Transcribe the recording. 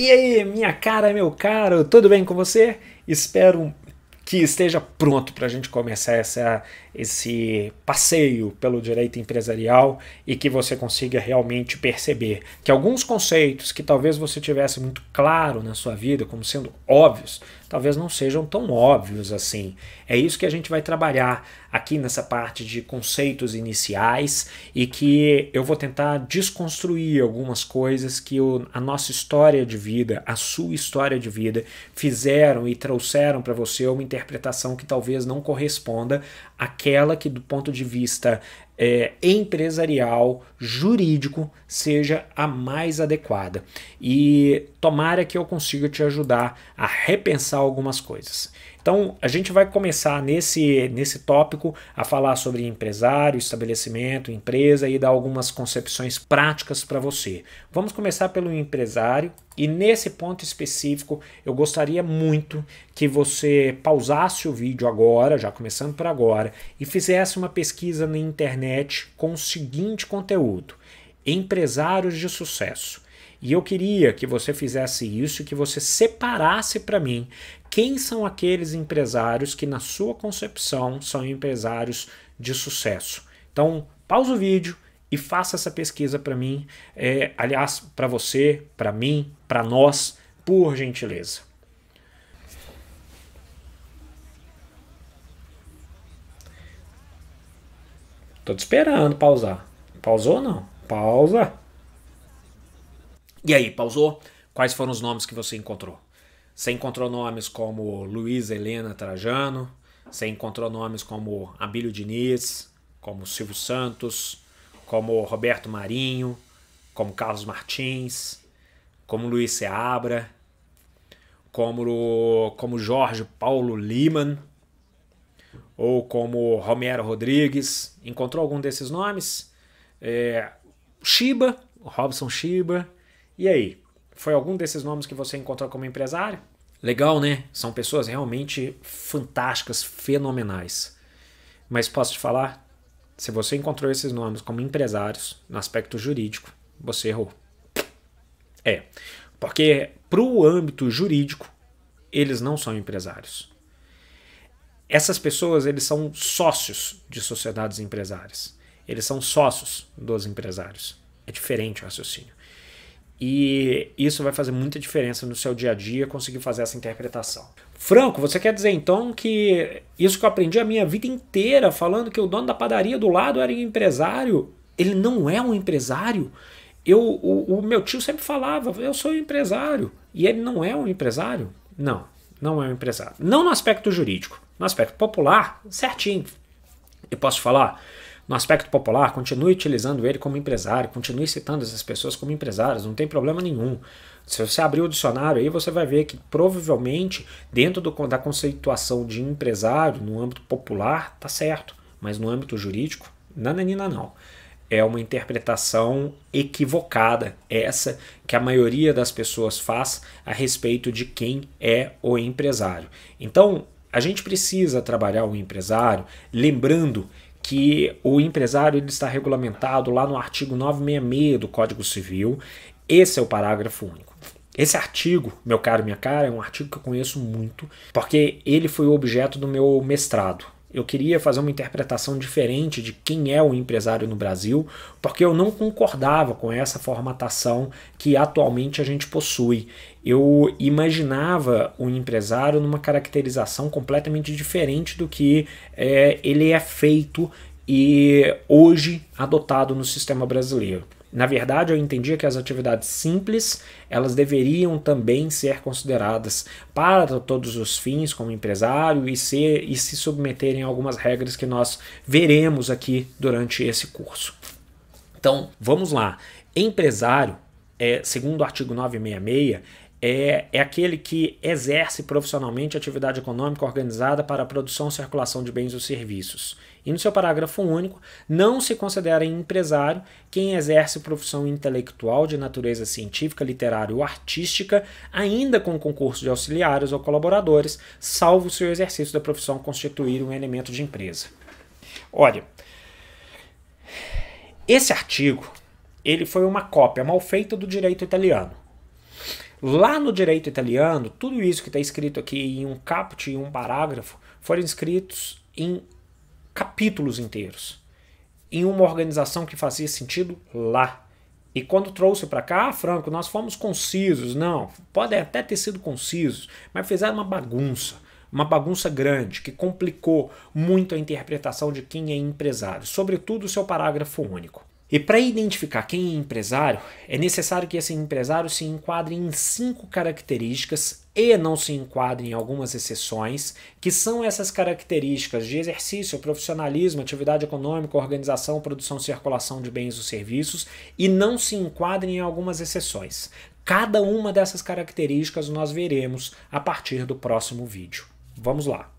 E aí, minha cara, meu caro, tudo bem com você? Espero que esteja pronto para a gente começar essa, esse passeio pelo direito empresarial e que você consiga realmente perceber que alguns conceitos que talvez você tivesse muito claro na sua vida como sendo óbvios, talvez não sejam tão óbvios assim. É isso que a gente vai trabalhar aqui nessa parte de conceitos iniciais e que eu vou tentar desconstruir algumas coisas que o, a nossa história de vida, a sua história de vida, fizeram e trouxeram para você uma interpretação interpretação que talvez não corresponda àquela que, do ponto de vista é, empresarial, jurídico, seja a mais adequada. E tomara que eu consiga te ajudar a repensar algumas coisas. Então, a gente vai começar nesse, nesse tópico a falar sobre empresário, estabelecimento, empresa e dar algumas concepções práticas para você. Vamos começar pelo empresário, e nesse ponto específico eu gostaria muito que você pausasse o vídeo agora, já começando por agora, e fizesse uma pesquisa na internet com o seguinte conteúdo: empresários de sucesso. E eu queria que você fizesse isso, que você separasse para mim quem são aqueles empresários que, na sua concepção, são empresários de sucesso. Então, pausa o vídeo e faça essa pesquisa para mim, é, aliás, para você, para mim, para nós, por gentileza. Tô te esperando pausar. Pausou não? Pausa. E aí, pausou? Quais foram os nomes que você encontrou? Você encontrou nomes como Luiz Helena Trajano, você encontrou nomes como Abílio Diniz, como Silvio Santos, como Roberto Marinho, como Carlos Martins, como Luiz Seabra, como, como Jorge Paulo Liman, ou como Romero Rodrigues. Encontrou algum desses nomes? É, Shiba, Robson Shiba. E aí? Foi algum desses nomes que você encontrou como empresário? Legal, né? São pessoas realmente fantásticas, fenomenais. Mas posso te falar, se você encontrou esses nomes como empresários no aspecto jurídico, você errou. É, porque para o âmbito jurídico, eles não são empresários essas pessoas eles são sócios de sociedades empresárias. Eles são sócios dos empresários. É diferente o raciocínio. E isso vai fazer muita diferença no seu dia a dia conseguir fazer essa interpretação. Franco, você quer dizer então que isso que eu aprendi a minha vida inteira falando que o dono da padaria do lado era um empresário, ele não é um empresário? Eu, o, o meu tio sempre falava, eu sou um empresário, e ele não é um empresário? Não, não é um empresário. Não no aspecto jurídico, no aspecto popular, certinho. Eu posso falar, no aspecto popular, continue utilizando ele como empresário, continue citando essas pessoas como empresários, não tem problema nenhum. Se você abrir o dicionário aí, você vai ver que provavelmente dentro do, da conceituação de empresário no âmbito popular, tá certo, mas no âmbito jurídico, nananina não é uma interpretação equivocada, essa que a maioria das pessoas faz a respeito de quem é o empresário. Então, a gente precisa trabalhar o empresário lembrando que o empresário ele está regulamentado lá no artigo 966 do Código Civil. Esse é o parágrafo único. Esse artigo, meu caro, minha cara, é um artigo que eu conheço muito, porque ele foi o objeto do meu mestrado. Eu queria fazer uma interpretação diferente de quem é o empresário no Brasil, porque eu não concordava com essa formatação que atualmente a gente possui. Eu imaginava o empresário numa caracterização completamente diferente do que é, ele é feito e hoje adotado no sistema brasileiro. Na verdade, eu entendia que as atividades simples, elas deveriam também ser consideradas para todos os fins como empresário e, se e se submeterem a algumas regras que nós veremos aqui durante esse curso. Então, vamos lá. Empresário, é, segundo o artigo 966, é, é aquele que exerce profissionalmente atividade econômica organizada para a produção e circulação de bens ou serviços. E no seu parágrafo único, não se considera empresário quem exerce profissão intelectual de natureza científica, literária ou artística, ainda com concurso de auxiliares ou colaboradores, salvo se o exercício da profissão constituir um elemento de empresa. Olha, esse artigo ele foi uma cópia mal feita do direito italiano. Lá no direito italiano, tudo isso que está escrito aqui em um caput e um parágrafo foram escritos em capítulos inteiros, em uma organização que fazia sentido lá. E quando trouxe para cá, ah, Franco, nós fomos concisos. Não, pode até ter sido concisos, mas fizeram uma bagunça uma bagunça grande que complicou muito a interpretação de quem é empresário, sobretudo o seu parágrafo único. E para identificar quem é empresário, é necessário que esse empresário se enquadre em cinco características e não se enquadre em algumas exceções, que são essas características de exercício, profissionalismo, atividade econômica, organização, produção e circulação de bens ou serviços, e não se enquadre em algumas exceções. Cada uma dessas características nós veremos a partir do próximo vídeo. Vamos lá!